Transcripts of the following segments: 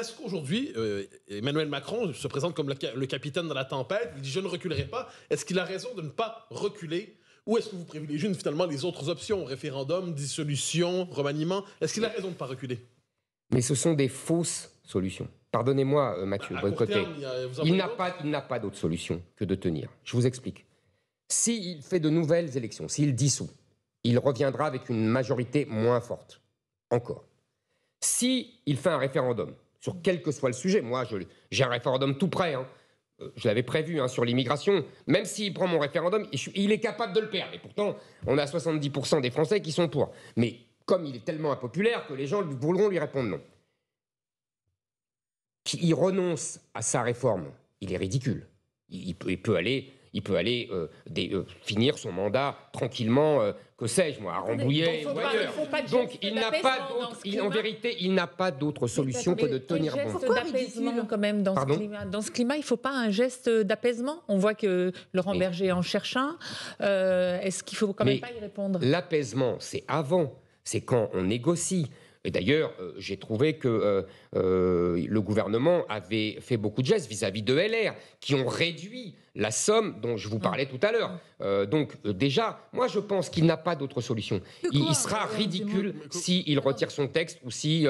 est-ce qu'aujourd'hui, euh, Emmanuel Macron se présente comme le, capitaine dans la tempête, il dit je ne reculerai pas. Est-ce qu'il a raison de ne pas reculer ou est-ce que vous privilégiez finalement les autres options, référendum, dissolution, remaniement Est-ce qu'il a raison de ne pas reculer Mais ce sont des fausses solutions. Pardonnez-moi, euh, Mathieu, bah, il n'a pas, pas d'autre solution que de tenir. Je vous explique. S'il fait de nouvelles élections, s'il dissout, il reviendra avec une majorité moins forte. Encore. S'il il fait un référendum, sur quel que soit le sujet. Moi, j'ai un référendum tout prêt. Hein. Euh, je l'avais prévu hein, sur l'immigration. Même s'il prend mon référendum, il est capable de le perdre. Et pourtant, on a 70% des Français qui sont pour. Mais comme il est tellement impopulaire que les gens voudront lui répondre non. Il renonce à sa réforme. Il est ridicule. il peut aller il peut aller euh, euh, finir son mandat tranquillement, euh, que sais-je moi, à Rambouillet ou Donc il n'a pas, en vérité, il n'a pas d'autre solution que de tenir bon. Pourquoi quand même dans ce climat Dans ce climat, il ne faut pas un geste d'apaisement. On voit que Laurent Berger en cherche un. Est-ce qu'il faut quand même pas y répondre L'apaisement, c'est avant, c'est quand on négocie et d'ailleurs, euh, j'ai trouvé que euh, euh, le gouvernement avait fait beaucoup de gestes vis-à-vis de LR, qui ont réduit la somme dont je vous parlais tout à l'heure. Mm. donc déjà, moi je pense qu'il n'a pas d'autre solution. Il, sera ridicule s'il retire son texte ou s'il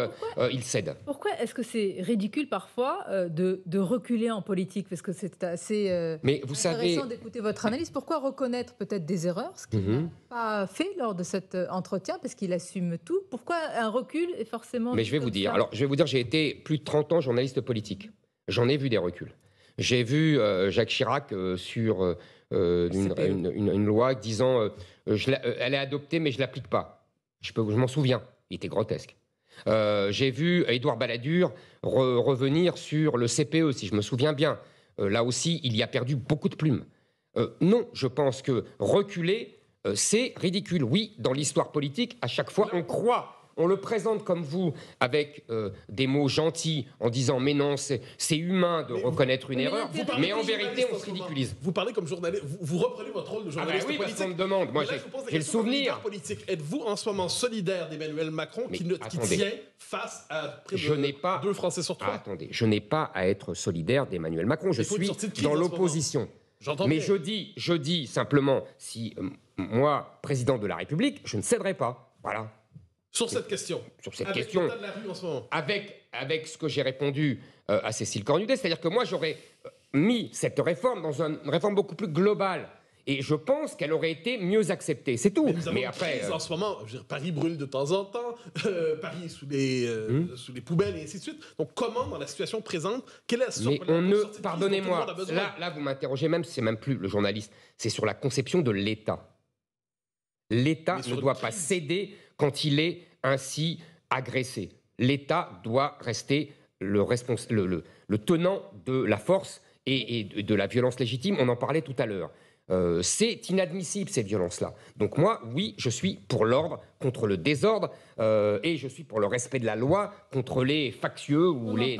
si, cède. Pourquoi est-ce que c'est ridicule parfois de, reculer en politique Parce que c'est assez Mais vous intéressant d'écouter votre analyse. Pourquoi reconnaître peut-être des erreurs, ce qu'il mm-hmm. n'a pas fait lors de cet entretien, parce qu'il assume tout Pourquoi un recul et forcément. Mais je vais vous dire, alors je vais vous dire, j'ai été plus de 30 ans journaliste politique. J'en ai vu des reculs. J'ai vu euh, Jacques Chirac euh, sur euh, e. une, loi disant je elle est adoptée mais je l'applique pas. Je, m'en souviens, il était grotesque. J'ai vu Édouard Balladur revenir sur le CPE, si je me souviens bien. là aussi, il y a perdu beaucoup de plumes. non, je pense que reculer, c'est ridicule. Oui, dans l'histoire politique, à chaque fois, on croit on le présente comme vous avec euh, des mots gentils en disant mais non, c'est humain de reconnaître une erreur, mais en vérité on se ridiculise. Vous parlez comme journaliste, vous, reprenez votre rôle de ah bah journaliste ah oui, politique. me demande, moi j'ai le souvenir. Êtes-vous en ce moment solidaire d'Emmanuel Macron qui, tient face à je n'ai pas, deux Français sur trois ah, Attendez, je n'ai pas à être solidaire d'Emmanuel Macron, je suis dans l'opposition. Mais je dis, je dis simplement, si euh, moi, président de la République, je ne céderai pas. Voilà. Sur cette question. Sur cette avec question. ce Avec, avec ce que j'ai répondu euh, à Cécile Cornudet, c'est-à-dire que moi j'aurais euh, mis cette réforme dans une réforme beaucoup plus globale. Et je pense qu'elle aurait été mieux acceptée, c'est tout. Mais, après, euh, en ce moment, Paris brûle de temps en temps, Paris est sous les hmm. sous les poubelles et ainsi de suite. Donc comment dans la situation présente, quelle est la pardonnez-moi. Là, là, vous m'interrogez même, c'est même plus le journaliste, c'est sur la conception de l'État. L'État ne doit pas céder quand il est ainsi agressé. L'État doit rester le, tenant de la force et, de, la violence légitime, on en parlait tout à l'heure. Euh, c'est inadmissible ces violences-là. Donc moi, oui, je suis pour l'ordre contre le désordre euh, et je suis pour le respect de la loi contre les factieux ou les